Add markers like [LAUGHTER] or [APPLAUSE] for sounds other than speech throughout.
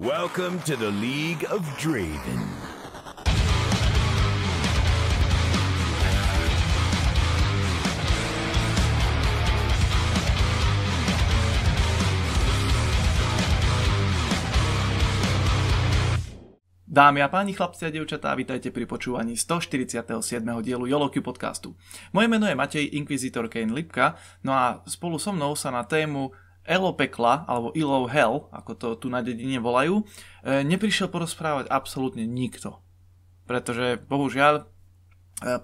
Welcome to the League of Draven. Dámy a páni, chlapci a devčatá, vítajte pri počúvaní 147. dielu YOLOQ podcastu. Moje meno je Matej Inquisitor Kane Lipka, no a spolu so mnou sa na tému Elo pekla, alebo Elo Hell, ako to tu na dedine volajú, e, neprišiel porozprávať absolútne nikto. Pretože, bohužiaľ, e,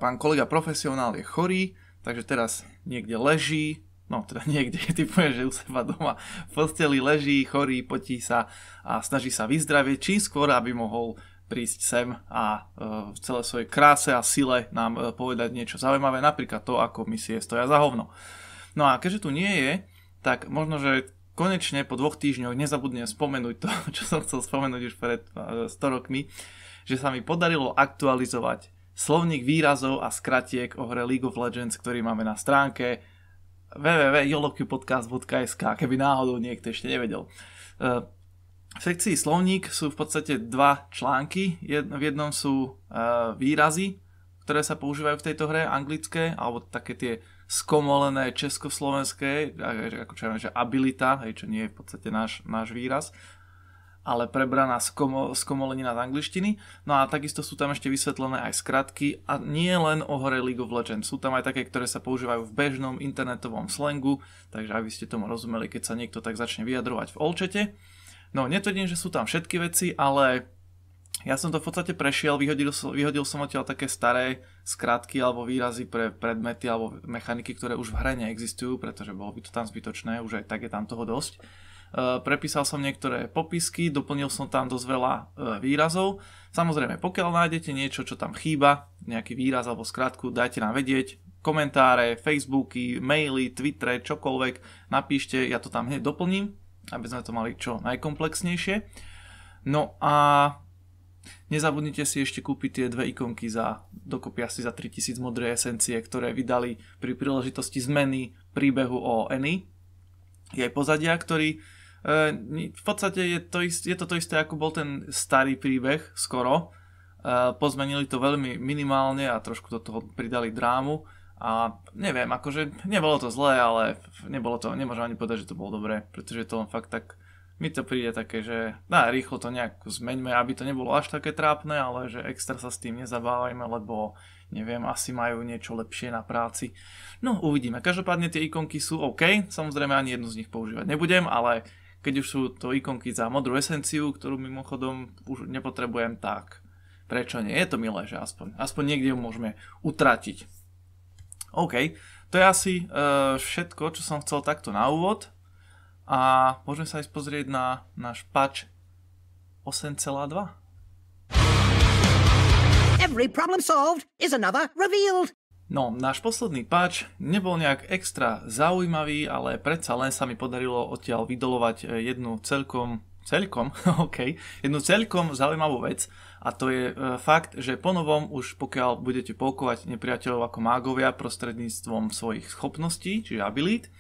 pán kolega profesionál je chorý, takže teraz niekde leží, no teda [LAUGHS] niekde, povieš, že u seba doma v posteli leží, chorý, potí sa a snaží sa vyzdravieť, či skôr, aby mohol prísť sem a e, v celé svojej kráse a sile nám povedať niečo zaujímavé, napríklad to, ako misie stoja za hovno. No a keďže tu nie je, tak možno, že konečne po dvoch týždňoch nezabudnem spomenúť to, [LAUGHS] čo som chcel spomenúť už pred 100 e, rokmi, že sa mi podarilo aktualizovať slovník výrazov a skratiek o hre League of Legends, ktorý máme na stránke www.yolokupodcast.sk, keby náhodou niekto ešte nevedel. E, v sekcii slovník sú v podstate dva články. V jednom sú e, výrazy, ktoré sa používajú v tejto hre, anglické, alebo také tie skomolené československé, ako čo ja že abilita, hej, čo nie je v podstate náš, náš výraz, ale prebraná skomo, skomolenina z angličtiny. No a takisto sú tam ešte vysvetlené aj skratky a nie len o hore League of Legends. Sú tam aj také, ktoré sa používajú v bežnom internetovom slangu, takže aby ste tomu rozumeli, keď sa niekto tak začne vyjadrovať v olčete. No, netvrdím, že sú tam všetky veci, ale ja som to v podstate prešiel, vyhodil, vyhodil som odtiaľ také staré skratky alebo výrazy pre predmety alebo mechaniky, ktoré už v hre neexistujú, pretože bolo by to tam zbytočné, už aj tak je tam toho dosť. E, prepísal som niektoré popisky, doplnil som tam dosť veľa e, výrazov. Samozrejme, pokiaľ nájdete niečo, čo tam chýba, nejaký výraz alebo skratku, dajte nám vedieť, komentáre, facebooky, maily, twitter, čokoľvek, napíšte, ja to tam hneď doplním, aby sme to mali čo najkomplexnejšie. No a Nezabudnite si ešte kúpiť tie dve ikonky za dokopy asi za 3000 modré esencie, ktoré vydali pri príležitosti zmeny príbehu o Je aj pozadia, ktorý e, v podstate je to, isté, je to to isté, ako bol ten starý príbeh skoro. E, pozmenili to veľmi minimálne a trošku do toho pridali drámu a neviem, akože nebolo to zlé, ale nebolo to, nemôžem ani povedať, že to bolo dobré, pretože to fakt tak mi to príde také, že na rýchlo to nejak zmeňme, aby to nebolo až také trápne, ale že extra sa s tým nezabávajme, lebo neviem, asi majú niečo lepšie na práci. No uvidíme, každopádne tie ikonky sú OK, samozrejme ani jednu z nich používať nebudem, ale keď už sú to ikonky za modrú esenciu, ktorú mimochodom už nepotrebujem, tak prečo nie, je to milé, že aspoň, aspoň niekde ju môžeme utratiť. OK, to je asi uh, všetko, čo som chcel takto na úvod a môžeme sa aj pozrieť na náš patch 8.2. Every problem solved is another revealed. No, náš posledný patch nebol nejak extra zaujímavý, ale predsa len sa mi podarilo odtiaľ vydolovať e, jednu celkom celkom, [LAUGHS] OK, jednu celkom zaujímavú vec a to je e, fakt, že ponovom už pokiaľ budete poukovať nepriateľov ako mágovia prostredníctvom svojich schopností, čiže abilít,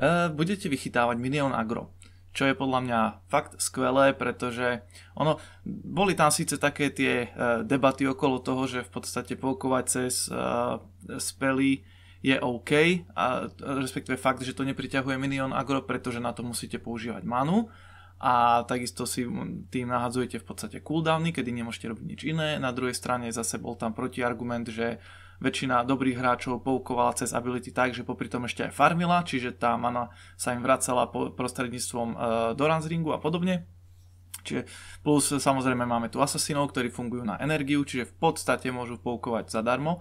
E, budete vychytávať milión agro čo je podľa mňa fakt skvelé, pretože ono, boli tam síce také tie e, debaty okolo toho, že v podstate polkovať cez uh, spely je OK, a respektíve fakt, že to nepriťahuje milión agro, pretože na to musíte používať manu a takisto si tým nahadzujete v podstate cooldowny, kedy nemôžete robiť nič iné. Na druhej strane zase bol tam protiargument, že uh, väčšina dobrých hráčov poukovala cez ability tak, že popri tom ešte aj farmila, čiže tá mana sa im vracala po, prostredníctvom e, Doranzringu a podobne. Čiže plus samozrejme máme tu asasinov, ktorí fungujú na energiu, čiže v podstate môžu poukovať zadarmo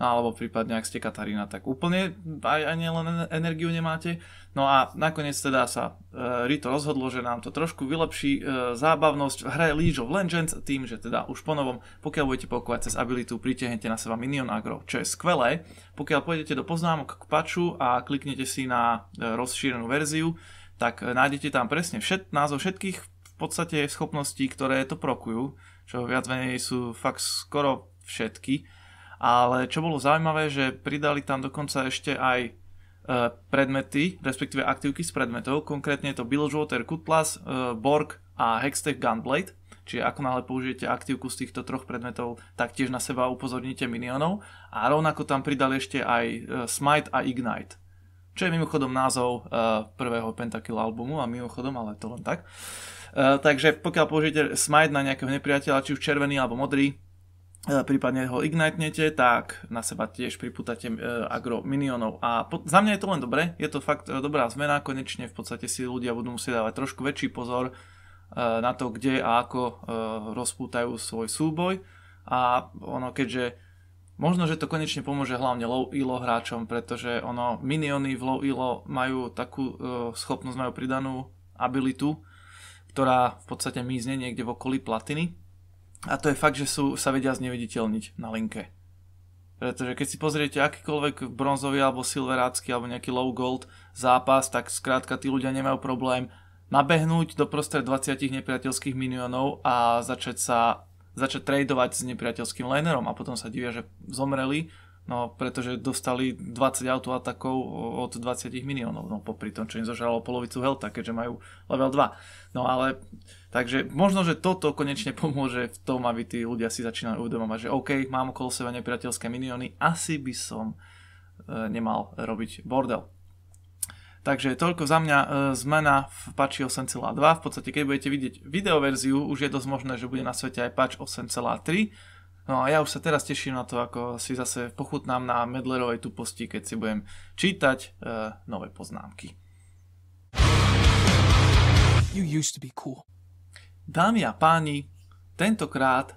alebo prípadne ak ste Katarína, tak úplne aj, aj len energiu nemáte. No a nakoniec teda sa e, Rito rozhodlo, že nám to trošku vylepší e, zábavnosť v hre League of Legends tým, že teda už ponovom, pokiaľ budete pokovať cez abilitu, pritiahnete na seba minion agro, čo je skvelé. Pokiaľ pôjdete do poznámok k paču a kliknete si na e, rozšírenú verziu, tak e, nájdete tam presne všet, názov všetkých v podstate schopností, ktoré to prokujú, čo viac menej sú fakt skoro všetky ale čo bolo zaujímavé, že pridali tam dokonca ešte aj e, predmety, respektíve aktívky z predmetov, konkrétne je to Bilgewater Cutlass, e, Borg a Hextech Gunblade. Čiže ako náhle použijete aktívku z týchto troch predmetov, tak tiež na seba upozorníte minionov. A rovnako tam pridali ešte aj e, Smite a Ignite. Čo je mimochodom názov prvého Pentakill albumu a mimochodom, ale to len tak. Takže pokiaľ použijete Smite na nejakého nepriateľa, či už červený alebo modrý, E, prípadne ho ignitnete, tak na seba tiež pripútate e, agro minionov. A za mňa je to len dobre, je to fakt e, dobrá zmena, konečne v podstate si ľudia budú musieť dávať trošku väčší pozor na to, kde a ako rozpútajú svoj súboj. A ono keďže možno, že to konečne pomôže hlavne low elo hráčom, pretože ono miniony v low elo majú takú schopnosť, majú pridanú abilitu, ktorá v podstate mízne niekde v okolí platiny a to je fakt, že sú, sa vedia zneviditeľniť na linke. Pretože keď si pozriete akýkoľvek bronzový alebo silverácky alebo nejaký low gold zápas, tak skrátka tí ľudia nemajú problém nabehnúť do prostred 20 nepriateľských miliónov a začať sa začať tradovať s nepriateľským linerom a potom sa divia, že zomreli, No pretože dostali 20 autoatakov od 20 miliónov, no popri tom, čo im zožralo polovicu helta, keďže majú level 2. No ale, takže možno, že toto konečne pomôže v tom, aby tí ľudia si začínali uvedomovať, že OK, mám okolo seba nepriateľské minióny, asi by som e, nemal robiť bordel. Takže toľko za mňa e, zmena v patchi 8.2. V podstate, keď budete vidieť videoverziu, už je dosť možné, že bude na svete aj patch 8.3 No a ja už sa teraz teším na to, ako si zase pochutnám na Medlerovej tuposti, keď si budem čítať e, nové poznámky. You used to be cool. Dámy a páni, tentokrát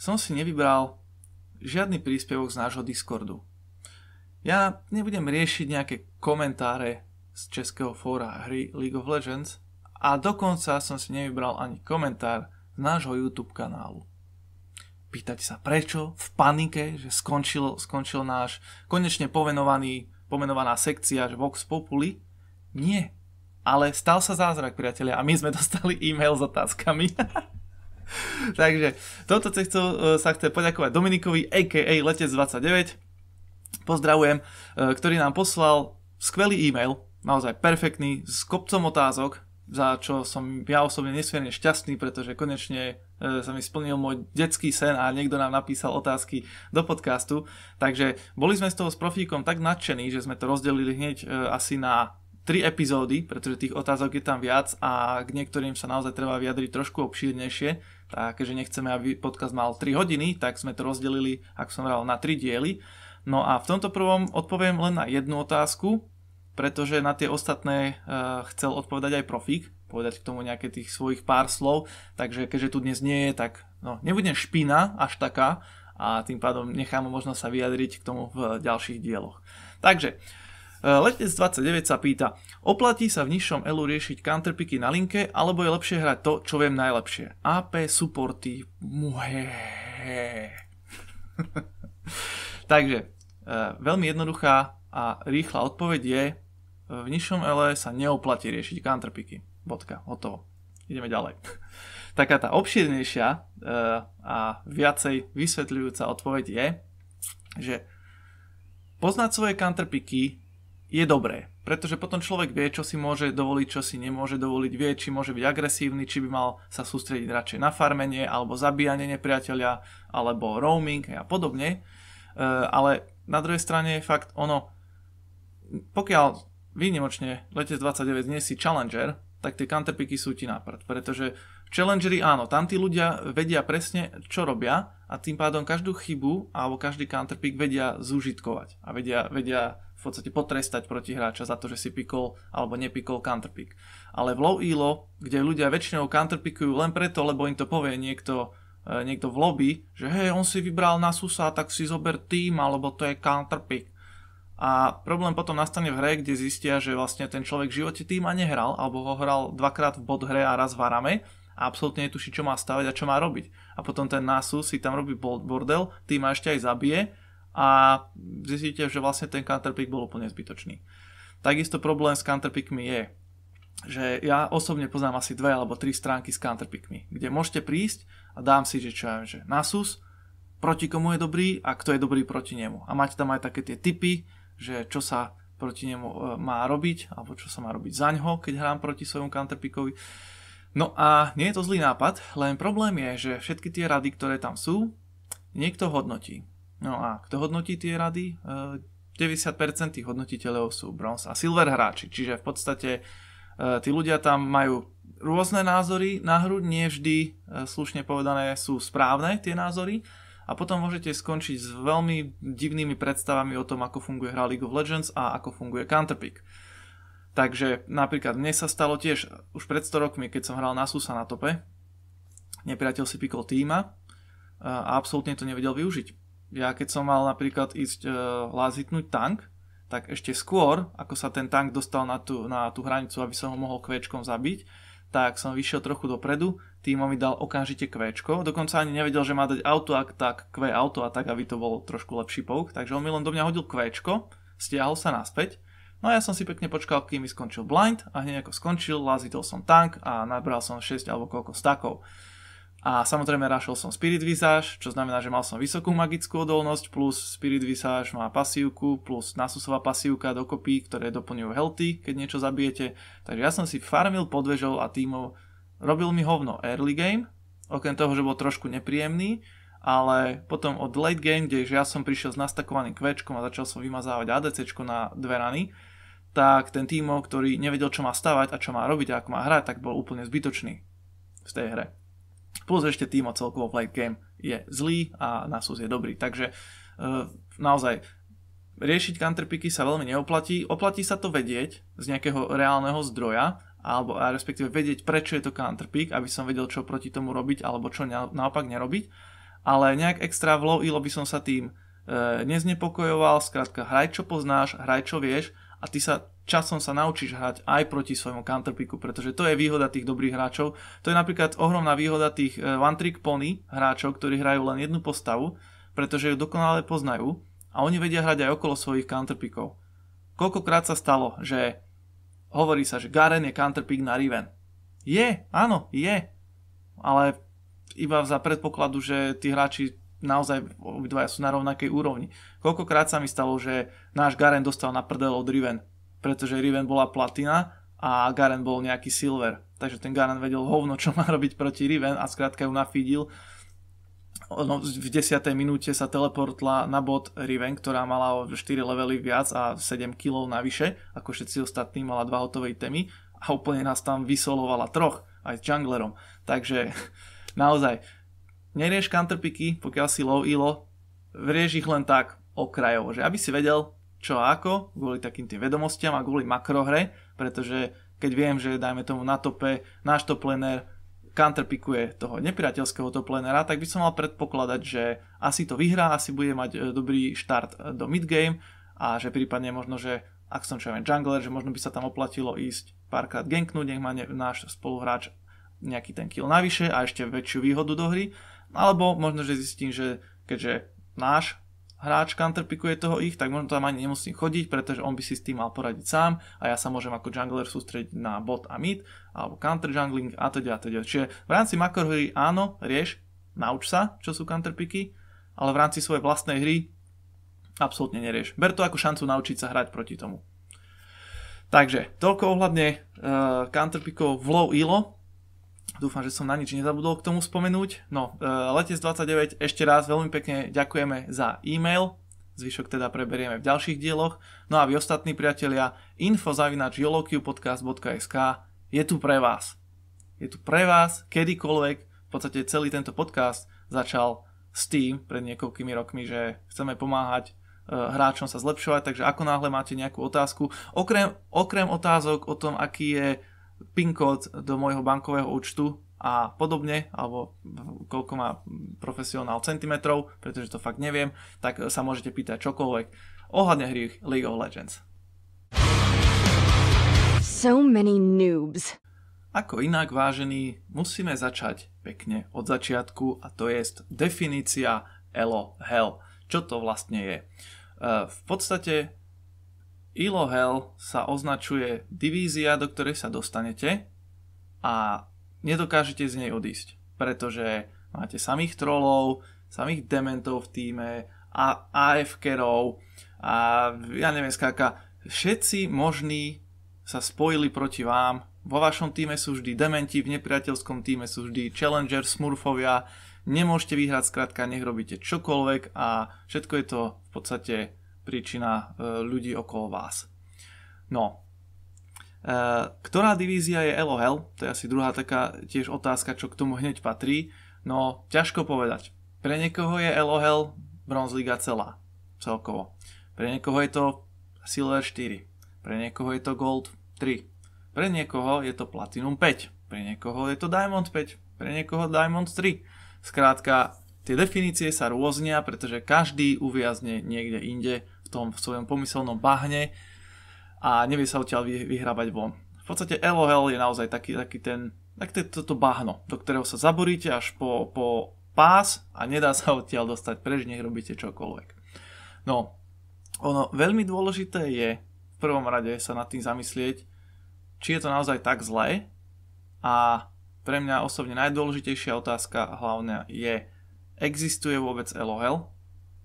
som si nevybral žiadny príspevok z nášho Discordu. Ja nebudem riešiť nejaké komentáre z českého fóra hry League of Legends a dokonca som si nevybral ani komentár z nášho YouTube kanálu pýtať sa prečo, v panike, že skončil, skončil náš konečne povenovaný, pomenovaná sekcia že Vox Populi. Nie, ale stal sa zázrak, priatelia, a my sme dostali e-mail s otázkami. [LAUGHS] Takže toto chcú, e, sa chce poďakovať Dominikovi, a.k.a. Letec29, pozdravujem, e, ktorý nám poslal skvelý e-mail, naozaj perfektný, s kopcom otázok, za čo som ja osobne nesmierne šťastný, pretože konečne e, sa mi splnil môj detský sen a niekto nám napísal otázky do podcastu. Takže boli sme z toho s profíkom tak nadšení, že sme to rozdelili hneď e, asi na tri epizódy, pretože tých otázok je tam viac a k niektorým sa naozaj treba vyjadriť trošku obšírnejšie. Takže nechceme, aby podcast mal 3 hodiny, tak sme to rozdelili, ak som hovoril, na 3 diely. No a v tomto prvom odpoviem len na jednu otázku, pretože na tie ostatné eh, chcel odpovedať aj profík, povedať k tomu nejaké tých svojich pár slov, takže keďže tu dnes nie je, tak no, nebudem špina až taká a tým pádom nechám možno sa vyjadriť k tomu v ďalších dieloch. Takže, eh, Letec 29 sa pýta, oplatí sa v nižšom elu riešiť counterpiky na linke, alebo je lepšie hrať to, čo viem najlepšie? AP supporty, muhe. [LAUGHS] Takže, eh, veľmi jednoduchá a rýchla odpoveď je, v nižšom LE sa neoplatí riešiť counterpiky. Bodka, hotovo. Ideme ďalej. [LAUGHS] Taká tá obširnejšia e, a viacej vysvetľujúca odpoveď je, že poznať svoje counterpiky je dobré, pretože potom človek vie, čo si môže dovoliť, čo si nemôže dovoliť, vie, či môže byť agresívny, či by mal sa sústrediť radšej na farmenie, alebo zabíjanie nepriateľa, alebo roaming a podobne. E, ale na druhej strane je fakt ono, pokiaľ výnimočne letec 29 dnes si Challenger, tak tie counterpicky sú ti na prd, pretože Challengery áno, tam tí ľudia vedia presne, čo robia a tým pádom každú chybu alebo každý counterpick vedia zúžitkovať a vedia, vedia v podstate potrestať proti hráča za to, že si pikol alebo nepikol counterpick. Ale v low elo, kde ľudia väčšinou counterpickujú len preto, lebo im to povie niekto, e, niekto v lobby, že hej, on si vybral na susa, tak si zober tým, alebo to je counterpick. A problém potom nastane v hre, kde zistia, že vlastne ten človek v živote týma nehral, alebo ho hral dvakrát v bod hre a raz v arame a absolútne netuší, čo má stavať a čo má robiť. A potom ten násu si tam robí bordel, tým ma ešte aj zabije a zistíte, že vlastne ten counterpick bol úplne zbytočný. Takisto problém s counterpickmi je, že ja osobne poznám asi dve alebo tri stránky s counterpickmi, kde môžete prísť a dám si, že čo ja viem, že Nasus, proti komu je dobrý a kto je dobrý proti nemu. A máte tam aj také tie typy, že čo sa proti nemu e, má robiť, alebo čo sa má robiť za ňoho, keď hrám proti svojmu counterpickovi. No a nie je to zlý nápad, len problém je, že všetky tie rady, ktoré tam sú, niekto hodnotí. No a kto hodnotí tie rady? 90% e, tých hodnotiteľov sú bronz a silver hráči, čiže v podstate e, tí ľudia tam majú rôzne názory na hru, nie vždy slušne povedané sú správne tie názory, a potom môžete skončiť s veľmi divnými predstavami o tom, ako funguje hra League of Legends a ako funguje Counterpick. Takže napríklad mne sa stalo tiež už pred 100 rokmi, keď som hral na Susa na tope, nepriateľ si pikol týma a absolútne to nevedel využiť. Ja keď som mal napríklad ísť uh, e, lázitnúť tank, tak ešte skôr, ako sa ten tank dostal na tú, na tú hranicu, aby som ho mohol kvečkom zabiť, tak som vyšiel trochu dopredu, týmovi dal okamžite kvéčko. dokonca ani nevedel, že má dať auto ak tak Q auto a tak, aby to bol trošku lepší pouk, takže on mi len do mňa hodil kvéčko, stiahol sa naspäť, no a ja som si pekne počkal, kým mi skončil blind a hneď ako skončil, lazitol som tank a nabral som 6 alebo koľko stakov. A samozrejme rašol som Spirit Visage, čo znamená, že mal som vysokú magickú odolnosť, plus Spirit Visage má pasívku, plus nasusová pasívka dokopy, ktoré doplňujú healthy, keď niečo zabijete. Takže ja som si farmil pod a týmov robil mi hovno early game, okrem toho, že bol trošku nepríjemný, ale potom od late game, kde ja som prišiel s nastakovaným kvečkom a začal som vymazávať ADC na dve rany, tak ten tímo, ktorý nevedel, čo má stavať a čo má robiť a ako má hrať, tak bol úplne zbytočný v tej hre. Plus ešte tímo celkovo v late game je zlý a Nasus je dobrý, takže eh, naozaj riešiť counterpicky sa veľmi neoplatí. Oplatí sa to vedieť z nejakého reálneho zdroja, alebo respektíve vedieť, prečo je to counterpick, aby som vedel, čo proti tomu robiť, alebo čo naopak nerobiť. Ale nejak extra v low elo by som sa tým e, neznepokojoval, skrátka hraj, čo poznáš, hraj, čo vieš a ty sa časom sa naučíš hrať aj proti svojmu counterpicku, pretože to je výhoda tých dobrých hráčov. To je napríklad ohromná výhoda tých e, one trick pony hráčov, ktorí hrajú len jednu postavu, pretože ju dokonale poznajú a oni vedia hrať aj okolo svojich counterpickov. Koľkokrát sa stalo, že Hovorí sa, že Garen je counterpick na Riven. Je, áno, je. Ale iba za predpokladu, že tí hráči naozaj obidvaja sú na rovnakej úrovni. Koľkokrát sa mi stalo, že náš Garen dostal na prdel od Riven, pretože Riven bola platina a Garen bol nejaký silver. Takže ten Garen vedel hovno, čo má robiť proti Riven a skrátka ju nafídil No, v 10. minúte sa teleportla na bod Riven, ktorá mala o 4 levely viac a 7 kg navyše, ako všetci ostatní, mala dva hotové temy a úplne nás tam vysolovala troch, aj s junglerom. Takže [LAUGHS] naozaj, nerieš counterpiky, pokiaľ si low elo, vrieš ich len tak okrajovo, že aby si vedel čo a ako, kvôli takým tým vedomostiam a kvôli makrohre, pretože keď viem, že dajme tomu na tope, náš top laner counterpikuje toho nepriateľského lanera, tak by som mal predpokladať, že asi to vyhrá, asi bude mať e, dobrý štart e, do midgame a že prípadne možno, že ak som čo viem, jungler, že možno by sa tam oplatilo ísť párkrát genknúť, nech má ne, náš spoluhráč nejaký ten kill navyše a ešte väčšiu výhodu do hry, alebo možno, že zistím, že keďže náš hráč counterpikuje toho ich, tak možno tam ani nemusím chodiť, pretože on by si s tým mal poradiť sám a ja sa môžem ako jungler sústrediť na bot a mid, alebo counter jungling a teda a teda. Čiže v rámci makrohry áno, rieš, nauč sa, čo sú counterpiky, ale v rámci svojej vlastnej hry absolútne nerieš. Ber to ako šancu naučiť sa hrať proti tomu. Takže, toľko ohľadne uh, counterpickov v low elo, dúfam, že som na nič nezabudol k tomu spomenúť. No, e, Letec 29, ešte raz veľmi pekne ďakujeme za e-mail, zvyšok teda preberieme v ďalších dieloch. No a vy ostatní priatelia, info.jolokiupodcast.sk je tu pre vás. Je tu pre vás, kedykoľvek, v podstate celý tento podcast začal s tým pred niekoľkými rokmi, že chceme pomáhať e, hráčom sa zlepšovať, takže ako náhle máte nejakú otázku, okrem, okrem otázok o tom, aký je PIN kód do môjho bankového účtu a podobne, alebo koľko má profesionál centimetrov, pretože to fakt neviem, tak sa môžete pýtať čokoľvek ohľadne hry League of Legends. So many noobs. Ako inak, vážení, musíme začať pekne od začiatku a to je definícia Elo Hell. Čo to vlastne je? E, v podstate Ilohel sa označuje divízia, do ktorej sa dostanete a nedokážete z nej odísť, pretože máte samých trolov, samých dementov v týme, a AFKerov a ja neviem skáka. Všetci možní sa spojili proti vám. Vo vašom týme sú vždy dementi, v nepriateľskom týme sú vždy challenger, smurfovia. Nemôžete vyhrať, skrátka nech robíte čokoľvek a všetko je to v podstate príčina e, ľudí okolo vás. No, e, ktorá divízia je LOL? To je asi druhá taká tiež otázka, čo k tomu hneď patrí. No, ťažko povedať. Pre niekoho je LOL Bronzliga celá, celkovo. Pre niekoho je to Silver 4, pre niekoho je to Gold 3, pre niekoho je to Platinum 5, pre niekoho je to Diamond 5, pre niekoho Diamond 3. Skrátka, tie definície sa rôznia, pretože každý uviazne niekde inde v tom v svojom pomyselnom bahne a nevie sa odtiaľ vy, vyhrávať von. V podstate LOL je naozaj taký, taký ten, tak toto bahno, do ktorého sa zaboríte až po, po pás a nedá sa odtiaľ dostať preč, nech robíte čokoľvek. No, ono veľmi dôležité je v prvom rade sa nad tým zamyslieť, či je to naozaj tak zlé a pre mňa osobne najdôležitejšia otázka hlavne je, existuje vôbec LOL?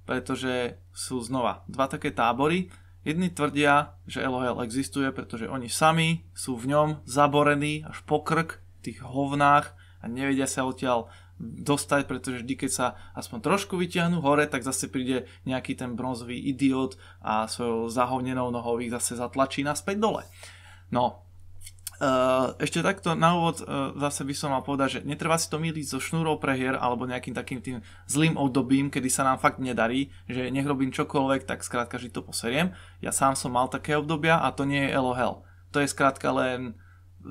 pretože sú znova dva také tábory. Jedni tvrdia, že LOL existuje, pretože oni sami sú v ňom zaborení až po krk v tých hovnách a nevedia sa odtiaľ dostať, pretože vždy, keď sa aspoň trošku vyťahnú hore, tak zase príde nejaký ten bronzový idiot a svojou zahovnenou nohou ich zase zatlačí naspäť dole. No, Eh, ešte takto na úvod eh, zase by som mal povedať, že netreba si to myliť so šnúrou prehier alebo nejakým takým tým zlým obdobím, kedy sa nám fakt nedarí, že nech robím čokoľvek, tak skrátka, že to poseriem. Ja sám som mal také obdobia a to nie je LOL. To je skrátka len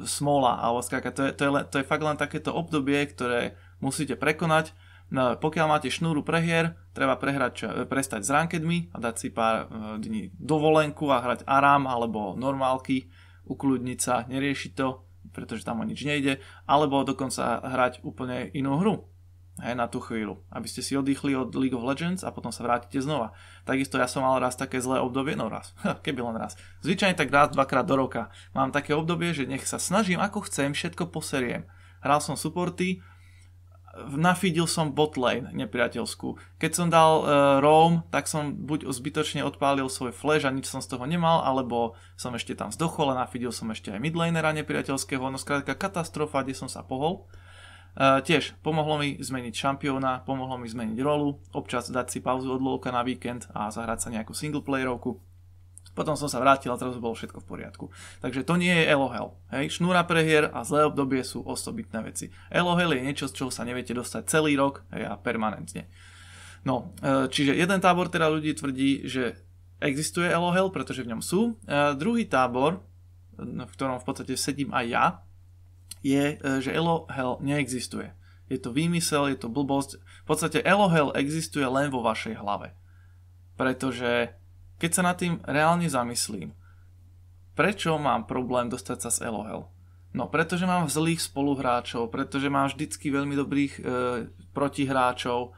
smola, alebo skrátka, to je, to, je, to je fakt len takéto obdobie, ktoré musíte prekonať. No, pokiaľ máte šnúru prehier, treba prehrať, eh, prestať s rankedmi a dať si pár dní dovolenku a hrať aram alebo normálky ukludniť sa, neriešiť to, pretože tam o nič nejde, alebo dokonca hrať úplne inú hru hej, na tú chvíľu, aby ste si oddychli od League of Legends a potom sa vrátite znova. Takisto ja som mal raz také zlé obdobie, no raz, [LAUGHS] keby len raz. Zvyčajne tak raz, dvakrát do roka. Mám také obdobie, že nech sa snažím ako chcem, všetko poseriem. Hral som supporty, nafídil som botlane nepriateľskú. Keď som dal uh, e, roam, tak som buď zbytočne odpálil svoj flash a nič som z toho nemal, alebo som ešte tam zdochol a nafídil som ešte aj midlanera nepriateľského, no skrátka katastrofa, kde som sa pohol. Uh, tiež pomohlo mi zmeniť šampióna, pomohlo mi zmeniť rolu, občas dať si pauzu od lovka na víkend a zahrať sa nejakú singleplayerovku. Potom som sa vrátil a teraz bolo všetko v poriadku. Takže to nie je Elohel. Hej? Šnúra hier a zlé obdobie sú osobitné veci. Elohel je niečo, z čoho sa neviete dostať celý rok hej, a permanentne. No, e, čiže jeden tábor teda ľudí tvrdí, že existuje Elohel, pretože v ňom sú. A e, druhý tábor, no, v ktorom v podstate sedím aj ja, je, e, že Elohel neexistuje. Je to výmysel, je to blbosť. V podstate Elohel existuje len vo vašej hlave. Pretože keď sa nad tým reálne zamyslím, prečo mám problém dostať sa z Elohel? No, pretože mám zlých spoluhráčov, pretože mám vždycky veľmi dobrých e, protihráčov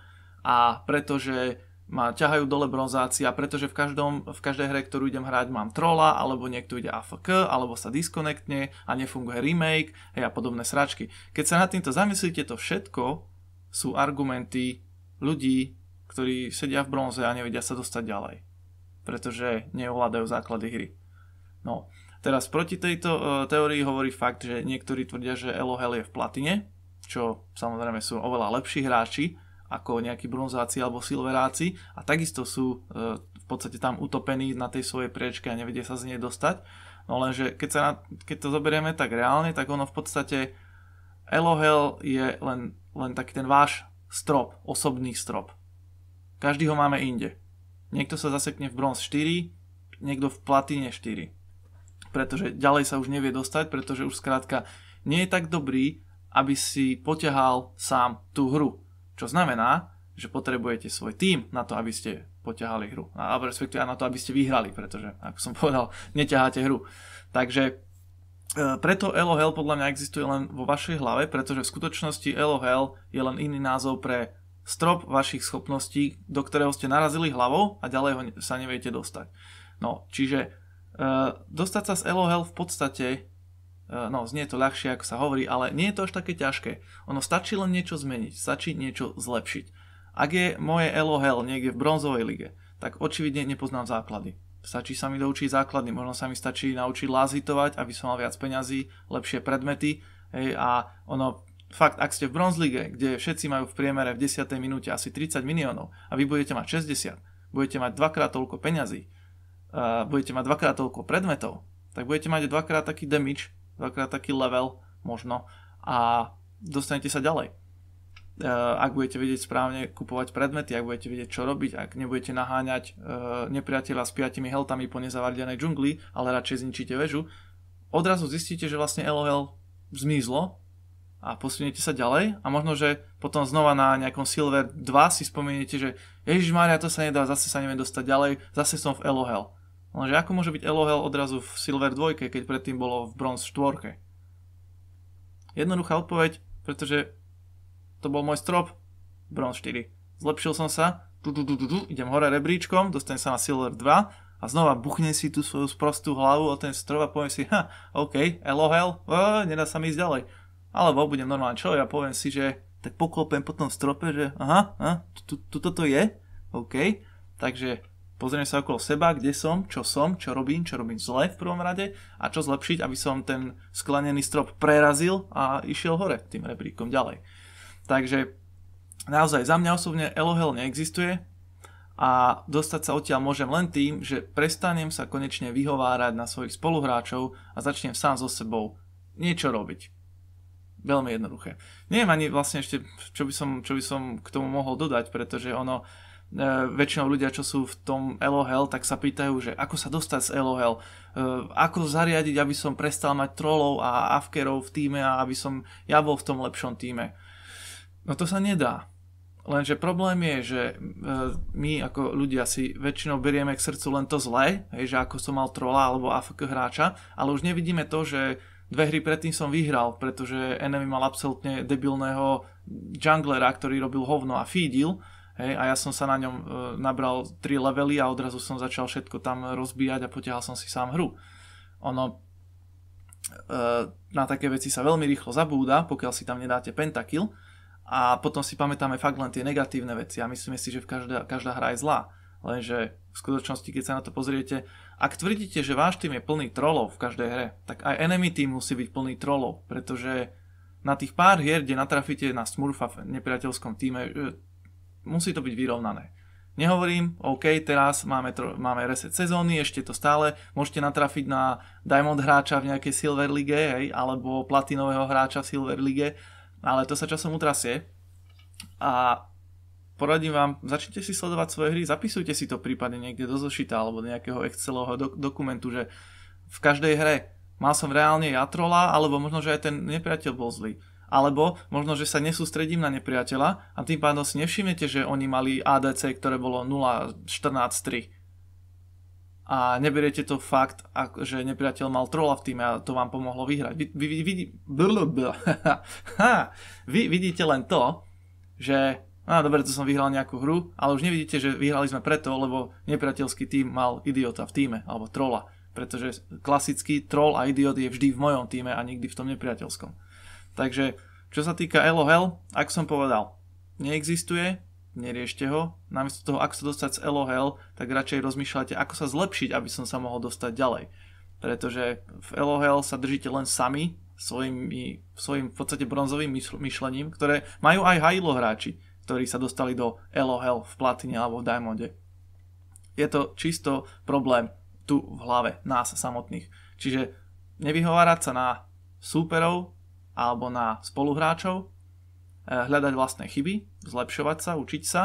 a pretože ma ťahajú dole bronzácia a pretože v, každom, v každej hre, ktorú idem hrať, mám trola, alebo niekto ide AFK, alebo sa diskonektne a nefunguje remake hej, a podobné sračky. Keď sa nad týmto zamyslíte, to všetko sú argumenty ľudí, ktorí sedia v bronze a nevedia sa dostať ďalej pretože neovládajú základy hry. No, teraz proti tejto uh, teórii hovorí fakt, že niektorí tvrdia, že Elohel je v platine, čo samozrejme sú oveľa lepší hráči ako nejakí bronzáci alebo silveráci a takisto sú uh, v podstate tam utopení na tej svojej priečke a nevedia sa z nej dostať. No lenže keď, sa na, keď to zoberieme tak reálne, tak ono v podstate Elohel je len, len taký ten váš strop, osobný strop. Každý ho máme inde. Niekto sa zasekne v bronz 4, niekto v platine 4. Pretože ďalej sa už nevie dostať, pretože už skrátka nie je tak dobrý, aby si poťahal sám tú hru. Čo znamená, že potrebujete svoj tým na to, aby ste poťahali hru. A respektíve na to, aby ste vyhrali, pretože, ako som [LAUGHS] povedal, neťaháte hru. Takže e, preto Elohel podľa mňa existuje len vo vašej hlave, pretože v skutočnosti Elohel je len iný názov pre strop vašich schopností, do ktorého ste narazili hlavou a ďalej ho sa neviete dostať. No, čiže e, dostať sa z Elohel v podstate, e, no znie to ľahšie ako sa hovorí, ale nie je to až také ťažké. Ono stačí len niečo zmeniť, stačí niečo zlepšiť. Ak je moje Elohel niekde v bronzovej lige, tak očividne nepoznám základy. Stačí sa mi doučiť základy, možno sa mi stačí naučiť lázitovať, aby som mal viac peňazí, lepšie predmety hej, a ono Fakt, ak ste v Bronzlige, kde všetci majú v priemere v 10. minúte asi 30 miliónov a vy budete mať 60, budete mať dvakrát toľko peňazí, uh, budete mať dvakrát toľko predmetov, tak budete mať dvakrát taký damage, dvakrát taký level možno a dostanete sa ďalej. Uh, ak budete vedieť správne kupovať predmety, ak budete vedieť čo robiť, ak nebudete naháňať uh, nepriateľa s piatimi heltami po nezavardenej džungli, ale radšej zničíte väžu, odrazu zistíte, že vlastne LOL zmizlo a posuniete sa ďalej a možno, že potom znova na nejakom Silver 2 si spomeniete, že Ježiš Mária, to sa nedá, zase sa neviem dostať ďalej, zase som v Elohel. Lenže ako môže byť Elohel odrazu v Silver 2, keď predtým bolo v Bronze 4? Jednoduchá odpoveď, pretože to bol môj strop, Bronze 4. Zlepšil som sa, tu, tu, tu, tu, tu, idem hore rebríčkom, dostanem sa na Silver 2 a znova buchnem si tú svoju sprostú hlavu o ten strop a poviem si, ha, OK, Elohel, o, nedá sa mi ísť ďalej alebo budem normálne čo, ja poviem si, že tak poklopem po tom strope, že aha, aha tu, tu, toto je, OK. Takže pozriem sa okolo seba, kde som, čo som, čo robím, čo robím zle v prvom rade a čo zlepšiť, aby som ten sklenený strop prerazil a išiel hore tým rebríkom ďalej. Takže naozaj za mňa osobne Elohel neexistuje a dostať sa odtiaľ môžem len tým, že prestanem sa konečne vyhovárať na svojich spoluhráčov a začnem sám so sebou niečo robiť. Veľmi jednoduché. Neviem ani vlastne ešte, čo by som, čo by som k tomu mohol dodať, pretože ono, e, väčšinou ľudia, čo sú v tom LOL, tak sa pýtajú, že ako sa dostať z LOL, e, ako zariadiť, aby som prestal mať trolov a afkerov v týme a aby som ja bol v tom lepšom týme. No to sa nedá. Lenže problém je, že e, my ako ľudia si väčšinou berieme k srdcu len to zlé, že ako som mal trola alebo AFK hráča, ale už nevidíme to, že dve hry predtým som vyhral, pretože Enemy mal absolútne debilného junglera, ktorý robil hovno a feedil. Hej, a ja som sa na ňom e, nabral 3 levely a odrazu som začal všetko tam rozbíjať a potiahal som si sám hru. Ono e, na také veci sa veľmi rýchlo zabúda, pokiaľ si tam nedáte pentakill a potom si pamätáme fakt len tie negatívne veci a myslíme si, že každá, každá hra je zlá. Lenže v skutočnosti, keď sa na to pozriete, ak tvrdíte, že váš tým je plný trolov v každej hre, tak aj enemy tým musí byť plný trolov, pretože na tých pár hier, kde natrafíte na Smurfa v nepriateľskom týme, e, musí to byť vyrovnané. Nehovorím, OK, teraz máme, tro, máme reset sezóny, ešte to stále, môžete natrafiť na Diamond hráča v nejakej Silver League, hej, alebo platinového hráča v Silver League, ale to sa časom utrasie. A poradím vám, začnite si sledovať svoje hry, zapisujte si to prípadne niekde do zošita alebo do nejakého Excelového do- dokumentu, že v každej hre mal som reálne ja trola, alebo možno, že aj ten nepriateľ bol zlý. Alebo možno, že sa nesústredím na nepriateľa a tým pádom si nevšimnete, že oni mali ADC, ktoré bolo 0.14.3 a neberiete to fakt, že nepriateľ mal trola v týme a to vám pomohlo vyhrať. Vy, vy, vy, vy, [LAUGHS] [LAUGHS] vy vidíte len to, že a dobre, to som vyhral nejakú hru, ale už nevidíte, že vyhrali sme preto, lebo nepriateľský tým mal idiota v týme, alebo trola. Pretože klasický troll a idiot je vždy v mojom týme a nikdy v tom nepriateľskom. Takže, čo sa týka Hell, ak som povedal, neexistuje, neriešte ho. Namiesto toho, ako sa dostať z Hell, tak radšej rozmýšľate, ako sa zlepšiť, aby som sa mohol dostať ďalej. Pretože v Hell sa držíte len sami, svojimi, svojim v podstate bronzovým myšlením, ktoré majú aj hajlo hráči ktorí sa dostali do LOL v platine alebo v diamonde. Je to čisto problém tu v hlave nás samotných. Čiže nevyhovárať sa na súperov alebo na spoluhráčov, eh, hľadať vlastné chyby, zlepšovať sa, učiť sa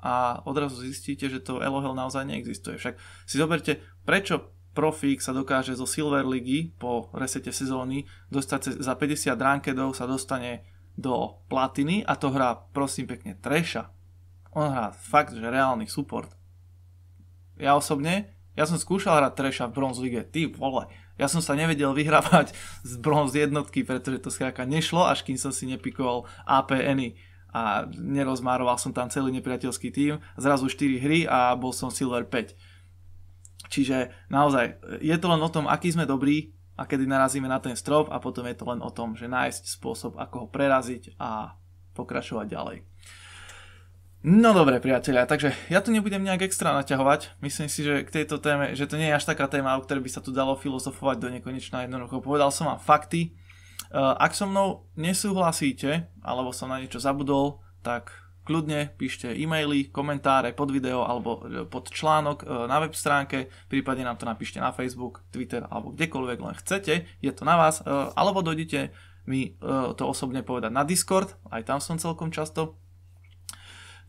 a odrazu zistíte, že to LOL naozaj neexistuje. Však si zoberte, prečo profík sa dokáže zo Silver ligy po resete sezóny dostať za 50 rankedov sa dostane do platiny a to hrá prosím pekne treša. On hrá fakt, že reálny support. Ja osobne, ja som skúšal hrať treša v Bronze League, ty vole, ja som sa nevedel vyhrávať z bronz jednotky, pretože to skráka nešlo, až kým som si nepikoval APN-y a nerozmároval som tam celý nepriateľský tým, zrazu 4 hry a bol som Silver 5. Čiže naozaj, je to len o tom, aký sme dobrí, a kedy narazíme na ten strop a potom je to len o tom, že nájsť spôsob, ako ho preraziť a pokračovať ďalej. No dobre priatelia, takže ja tu nebudem nejak extra naťahovať. Myslím si, že k tejto téme, že to nie je až taká téma, o ktorej by sa tu dalo filozofovať do nekonečna jednoducho. Povedal som vám fakty. E, ak so mnou nesúhlasíte, alebo som na niečo zabudol, tak kľudne píšte e-maily, komentáre pod video alebo e, pod článok e, na web stránke, prípadne nám to napíšte na Facebook, Twitter alebo kdekoľvek len chcete, je to na vás, e, alebo dojdete mi to osobne povedať na Discord, aj tam som celkom často.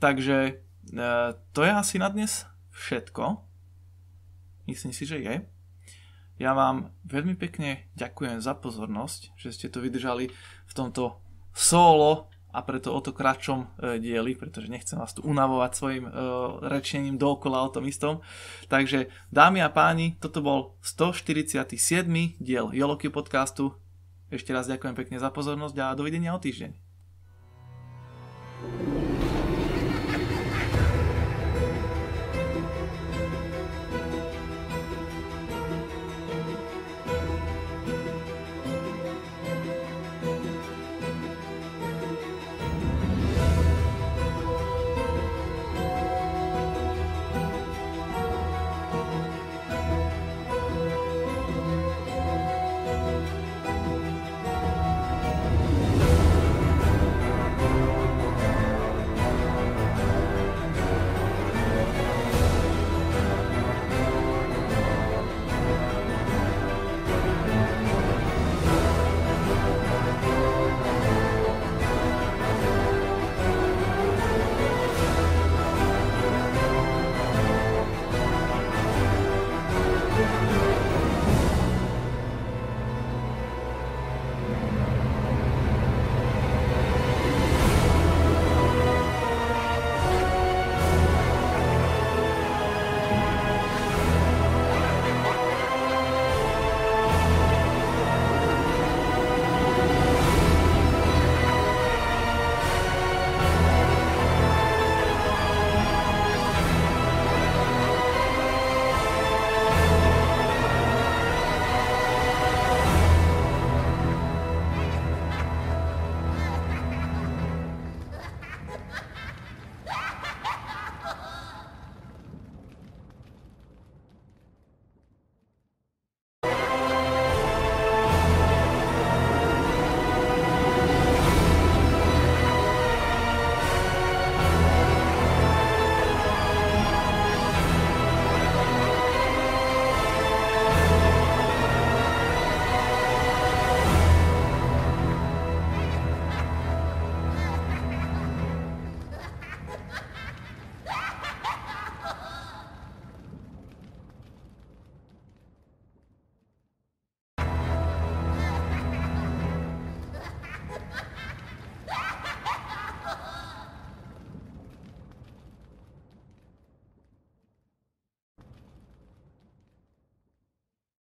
Takže to je asi na dnes všetko. Myslím si, že je. Ja vám veľmi pekne ďakujem za pozornosť, že ste to vydržali v tomto solo a preto o to kratšom e, dieli, pretože nechcem vás tu unavovať svojim e, rečením dookola o tom istom. Takže dámy a páni, toto bol 147. diel Joloky podcastu. Ešte raz ďakujem pekne za pozornosť a dovidenia o týždeň. thank you